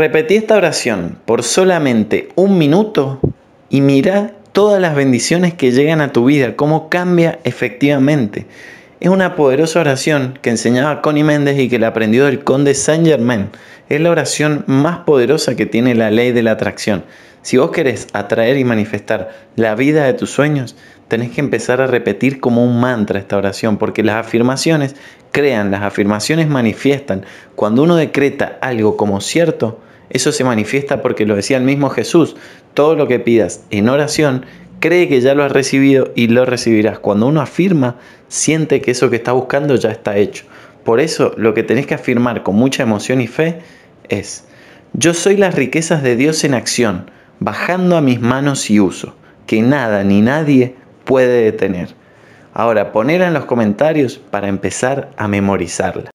Repetí esta oración por solamente un minuto y mira todas las bendiciones que llegan a tu vida, cómo cambia efectivamente. Es una poderosa oración que enseñaba Connie Méndez y que la aprendió el conde Saint Germain. Es la oración más poderosa que tiene la ley de la atracción. Si vos querés atraer y manifestar la vida de tus sueños, tenés que empezar a repetir como un mantra esta oración, porque las afirmaciones crean, las afirmaciones manifiestan. Cuando uno decreta algo como cierto, eso se manifiesta porque lo decía el mismo Jesús, todo lo que pidas en oración, cree que ya lo has recibido y lo recibirás. Cuando uno afirma, siente que eso que está buscando ya está hecho. Por eso lo que tenés que afirmar con mucha emoción y fe es, yo soy las riquezas de Dios en acción, bajando a mis manos y uso, que nada ni nadie puede detener. Ahora, ponela en los comentarios para empezar a memorizarla.